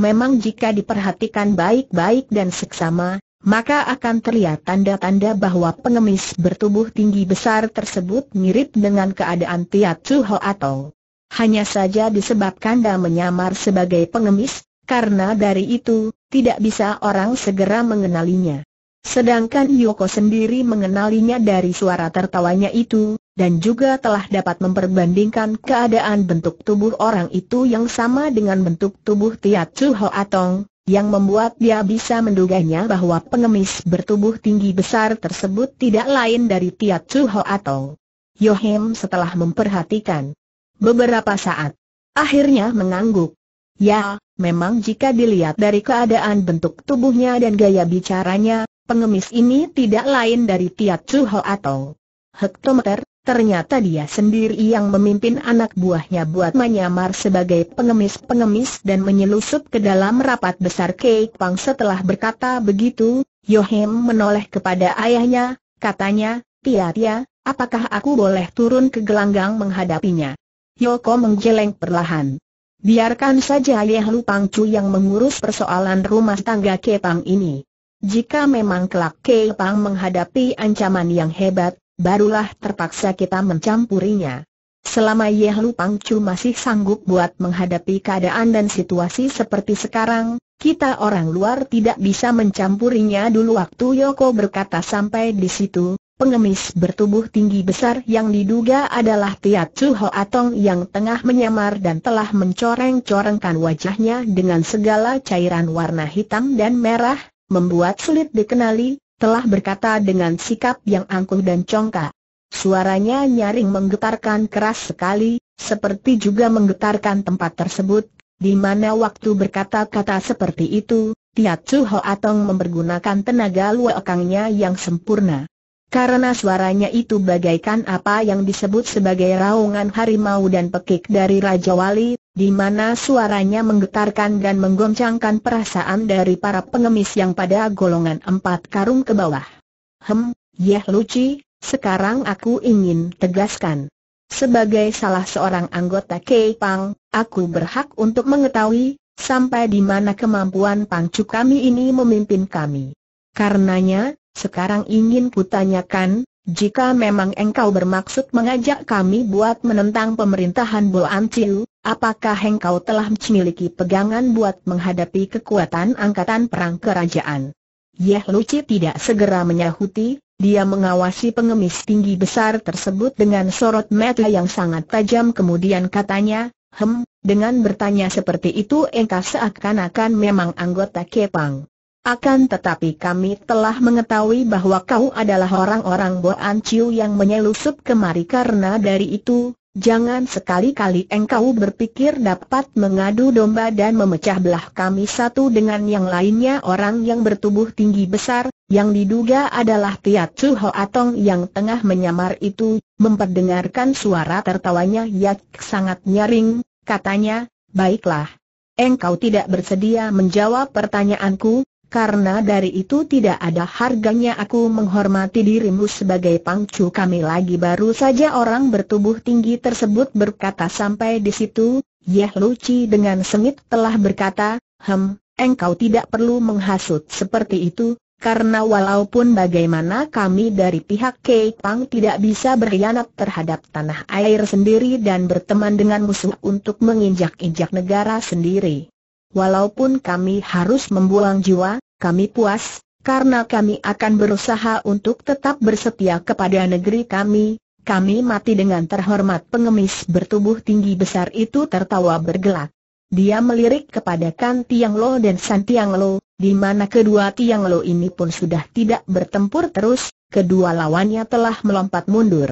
Memang jika diperhatikan baik-baik dan seksama, maka akan terlihat tanda-tanda bahwa pengemis bertubuh tinggi besar tersebut mirip dengan keadaan Tiat atau. Atong. Hanya saja disebabkan dia menyamar sebagai pengemis, karena dari itu, tidak bisa orang segera mengenalinya. Sedangkan Yoko sendiri mengenalinya dari suara tertawanya itu, dan juga telah dapat memperbandingkan keadaan bentuk tubuh orang itu yang sama dengan bentuk tubuh Tiatsu Atong, yang membuat dia bisa menduganya bahwa pengemis bertubuh tinggi besar tersebut tidak lain dari Tiatsu Atong. Yohem setelah memperhatikan beberapa saat. Akhirnya mengangguk. Ya, memang jika dilihat dari keadaan bentuk tubuhnya dan gaya bicaranya, pengemis ini tidak lain dari Tiat Chuho atau Hektometer, ternyata dia sendiri yang memimpin anak buahnya buat menyamar sebagai pengemis-pengemis dan menyelusup ke dalam rapat besar Keik Pang setelah berkata begitu, Yohem menoleh kepada ayahnya, katanya, Tiat ya, apakah aku boleh turun ke gelanggang menghadapinya? Yoko menggeleng perlahan. Biarkan saja Ayah Lupang yang mengurus persoalan rumah tangga Kepang ini. Jika memang kelak Kepang menghadapi ancaman yang hebat, barulah terpaksa kita mencampurinya. Selama Yeh Lupang masih sanggup buat menghadapi keadaan dan situasi seperti sekarang, kita orang luar tidak bisa mencampurinya dulu waktu Yoko berkata sampai di situ, pengemis bertubuh tinggi besar yang diduga adalah Tiat Chu Ho Atong yang tengah menyamar dan telah mencoreng-corengkan wajahnya dengan segala cairan warna hitam dan merah, membuat sulit dikenali, telah berkata dengan sikap yang angkuh dan congkak. Suaranya nyaring menggetarkan keras sekali, seperti juga menggetarkan tempat tersebut, di mana waktu berkata-kata seperti itu, Tiat Chu Ho Atong mempergunakan tenaga luakangnya yang sempurna. Karena suaranya itu bagaikan apa yang disebut sebagai raungan harimau dan pekik dari Raja Wali, di mana suaranya menggetarkan dan menggoncangkan perasaan dari para pengemis yang pada golongan empat karung ke bawah. Hem, Yeh Luci, sekarang aku ingin tegaskan. Sebagai salah seorang anggota Kepang, aku berhak untuk mengetahui sampai di mana kemampuan Pangcu kami ini memimpin kami. Karenanya, sekarang ingin kutanyakan, jika memang engkau bermaksud mengajak kami buat menentang pemerintahan Boan Chiu, apakah engkau telah memiliki pegangan buat menghadapi kekuatan angkatan perang kerajaan? Yeh Luci tidak segera menyahuti, dia mengawasi pengemis tinggi besar tersebut dengan sorot mata yang sangat tajam kemudian katanya, Hem, dengan bertanya seperti itu engkau seakan-akan memang anggota Kepang. Akan tetapi kami telah mengetahui bahwa kau adalah orang-orang Boan Chiu yang menyelusup kemari karena dari itu, jangan sekali-kali engkau berpikir dapat mengadu domba dan memecah belah kami satu dengan yang lainnya orang yang bertubuh tinggi besar, yang diduga adalah Tiat Chu atong yang tengah menyamar itu, memperdengarkan suara tertawanya yang sangat nyaring, katanya, baiklah. Engkau tidak bersedia menjawab pertanyaanku, karena dari itu tidak ada harganya aku menghormati dirimu sebagai pangcu kami lagi baru saja orang bertubuh tinggi tersebut berkata sampai di situ, Yeh Luci dengan sengit telah berkata, Hem, engkau tidak perlu menghasut seperti itu, karena walaupun bagaimana kami dari pihak Keipang tidak bisa berkhianat terhadap tanah air sendiri dan berteman dengan musuh untuk menginjak-injak negara sendiri. Walaupun kami harus membuang jiwa, kami puas, karena kami akan berusaha untuk tetap bersetia kepada negeri kami, kami mati dengan terhormat pengemis bertubuh tinggi besar itu tertawa bergelak. Dia melirik kepada Kan Tiang Lo dan San Tiang Lo, di mana kedua Tiang Lo ini pun sudah tidak bertempur terus, kedua lawannya telah melompat mundur.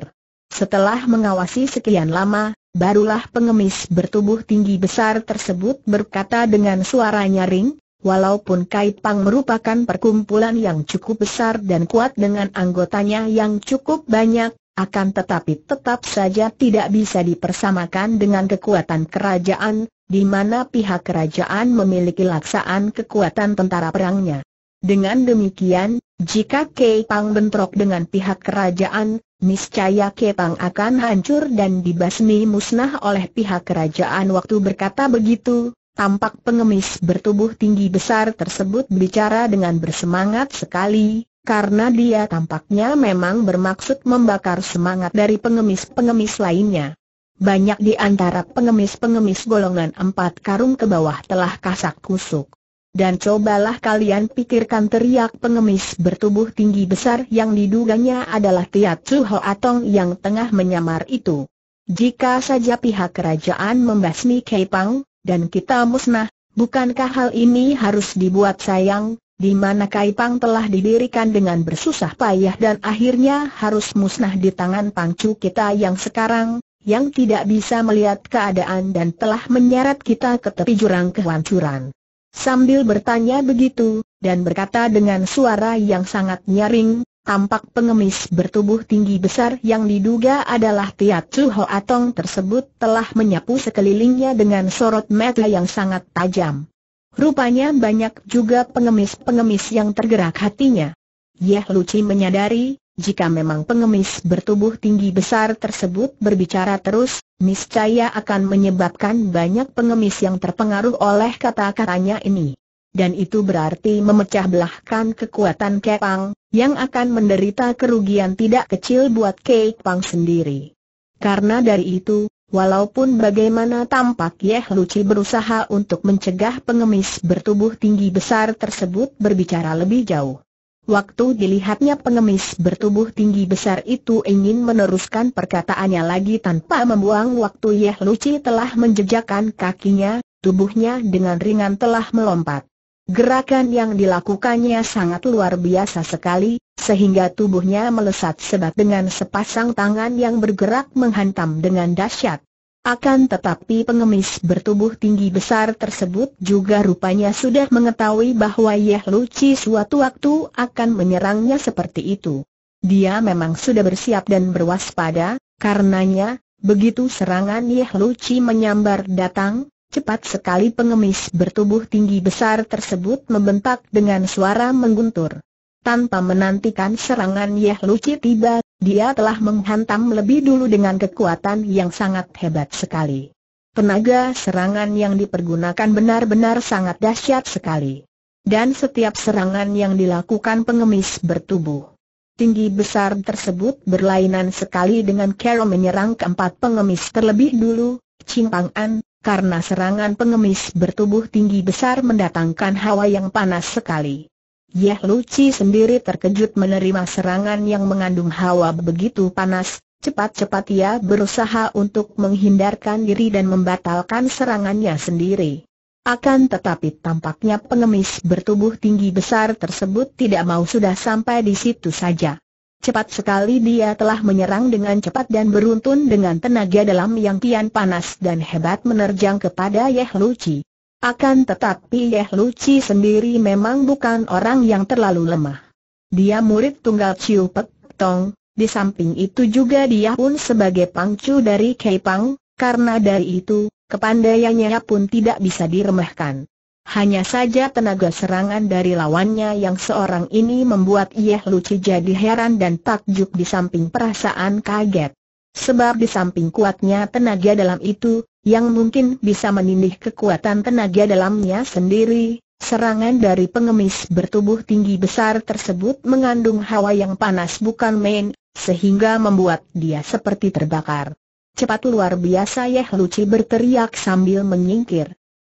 Setelah mengawasi sekian lama, barulah pengemis bertubuh tinggi besar tersebut berkata dengan suara nyaring, Walaupun Kaipang merupakan perkumpulan yang cukup besar dan kuat dengan anggotanya yang cukup banyak, akan tetapi tetap saja tidak bisa dipersamakan dengan kekuatan kerajaan, di mana pihak kerajaan memiliki laksaan kekuatan tentara perangnya. Dengan demikian, jika Kaipang bentrok dengan pihak kerajaan, Niscaya Kepang akan hancur dan dibasmi musnah oleh pihak kerajaan waktu berkata begitu, tampak pengemis bertubuh tinggi besar tersebut bicara dengan bersemangat sekali, karena dia tampaknya memang bermaksud membakar semangat dari pengemis-pengemis lainnya. Banyak di antara pengemis-pengemis golongan empat karung ke bawah telah kasak kusuk. Dan cobalah kalian pikirkan teriak pengemis bertubuh tinggi besar yang diduganya adalah Tiat Suho Atong yang tengah menyamar itu. Jika saja pihak kerajaan membasmi Pang, dan kita musnah, bukankah hal ini harus dibuat sayang, di mana Pang telah didirikan dengan bersusah payah dan akhirnya harus musnah di tangan pangcu kita yang sekarang, yang tidak bisa melihat keadaan dan telah menyeret kita ke tepi jurang kehancuran. Sambil bertanya begitu, dan berkata dengan suara yang sangat nyaring, tampak pengemis bertubuh tinggi besar yang diduga adalah Tiat Chu Atong tersebut telah menyapu sekelilingnya dengan sorot mata yang sangat tajam. Rupanya banyak juga pengemis-pengemis yang tergerak hatinya. Yeh Luci menyadari, jika memang pengemis bertubuh tinggi besar tersebut berbicara terus, Niscaya akan menyebabkan banyak pengemis yang terpengaruh oleh kata-katanya ini. Dan itu berarti memecah belahkan kekuatan Kepang, yang akan menderita kerugian tidak kecil buat Kepang sendiri. Karena dari itu, Walaupun bagaimana tampak Yeh Luci berusaha untuk mencegah pengemis bertubuh tinggi besar tersebut berbicara lebih jauh. Waktu dilihatnya pengemis bertubuh tinggi besar itu ingin meneruskan perkataannya lagi tanpa membuang waktu Yeh Luci telah menjejakkan kakinya, tubuhnya dengan ringan telah melompat. Gerakan yang dilakukannya sangat luar biasa sekali, sehingga tubuhnya melesat sebat dengan sepasang tangan yang bergerak menghantam dengan dahsyat. Akan tetapi pengemis bertubuh tinggi besar tersebut juga rupanya sudah mengetahui bahwa Yeh Luci suatu waktu akan menyerangnya seperti itu. Dia memang sudah bersiap dan berwaspada, karenanya, begitu serangan Yeh Luci menyambar datang, cepat sekali pengemis bertubuh tinggi besar tersebut membentak dengan suara mengguntur. Tanpa menantikan serangan Yeh Luci tiba, dia telah menghantam lebih dulu dengan kekuatan yang sangat hebat sekali. Tenaga serangan yang dipergunakan benar-benar sangat dahsyat sekali. Dan setiap serangan yang dilakukan pengemis bertubuh tinggi besar tersebut berlainan sekali dengan Carol menyerang keempat pengemis terlebih dulu, An, karena serangan pengemis bertubuh tinggi besar mendatangkan hawa yang panas sekali. Yeh Luci sendiri terkejut menerima serangan yang mengandung hawa begitu panas, cepat-cepat ia berusaha untuk menghindarkan diri dan membatalkan serangannya sendiri. Akan tetapi tampaknya pengemis bertubuh tinggi besar tersebut tidak mau sudah sampai di situ saja. Cepat sekali dia telah menyerang dengan cepat dan beruntun dengan tenaga dalam yang kian panas dan hebat menerjang kepada Yeh Luci. Akan tetapi Yeh Luci sendiri memang bukan orang yang terlalu lemah. Dia murid tunggal Ciu Pek Tong, di samping itu juga dia pun sebagai pangcu dari Kei Pang, karena dari itu, kepandaiannya pun tidak bisa diremehkan. Hanya saja tenaga serangan dari lawannya yang seorang ini membuat Yeh Luci jadi heran dan takjub di samping perasaan kaget. Sebab di samping kuatnya tenaga dalam itu, yang mungkin bisa menindih kekuatan tenaga dalamnya sendiri. Serangan dari pengemis bertubuh tinggi besar tersebut mengandung hawa yang panas bukan main, sehingga membuat dia seperti terbakar. Cepat luar biasa Yeh Luci berteriak sambil menyingkir.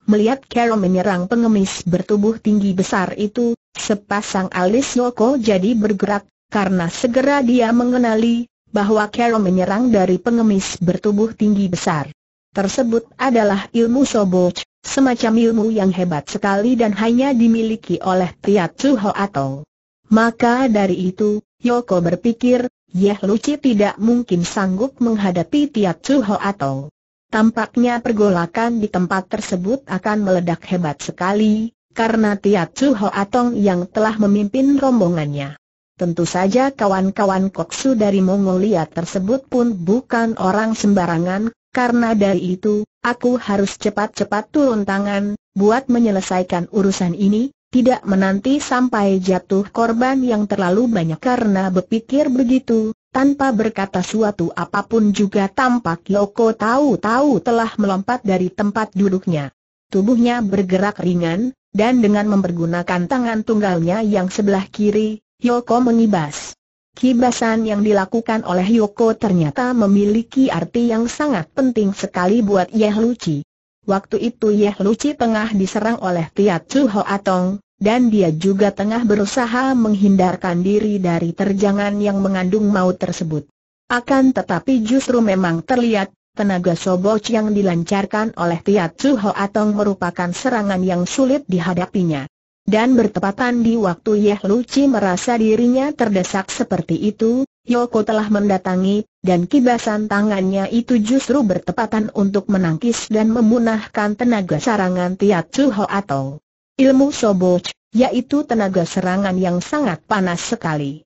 Melihat Carol menyerang pengemis bertubuh tinggi besar itu, sepasang alis Yoko jadi bergerak, karena segera dia mengenali bahwa Carol menyerang dari pengemis bertubuh tinggi besar tersebut adalah ilmu Soboch, semacam ilmu yang hebat sekali dan hanya dimiliki oleh Suho atau. Maka dari itu, Yoko berpikir, Yeh Luci tidak mungkin sanggup menghadapi Suho atau. Tampaknya pergolakan di tempat tersebut akan meledak hebat sekali, karena Suho Atong yang telah memimpin rombongannya. Tentu saja kawan-kawan koksu dari Mongolia tersebut pun bukan orang sembarangan, karena dari itu, aku harus cepat-cepat turun tangan, buat menyelesaikan urusan ini, tidak menanti sampai jatuh korban yang terlalu banyak karena berpikir begitu, tanpa berkata suatu apapun juga tampak Yoko tahu-tahu telah melompat dari tempat duduknya. Tubuhnya bergerak ringan, dan dengan mempergunakan tangan tunggalnya yang sebelah kiri, Yoko mengibas. Kibasan yang dilakukan oleh Yoko ternyata memiliki arti yang sangat penting sekali buat Yeh Luci. Waktu itu Yeh Luci tengah diserang oleh Tiat Chu Ho Atong, dan dia juga tengah berusaha menghindarkan diri dari terjangan yang mengandung maut tersebut. Akan tetapi justru memang terlihat Tenaga soboc yang dilancarkan oleh Tiat Chu Ho Atong merupakan serangan yang sulit dihadapinya. Dan bertepatan di waktu Yeh Luci merasa dirinya terdesak seperti itu, Yoko telah mendatangi, dan kibasan tangannya itu justru bertepatan untuk menangkis dan memunahkan tenaga serangan Tiat Ho atau ilmu Soboch, yaitu tenaga serangan yang sangat panas sekali.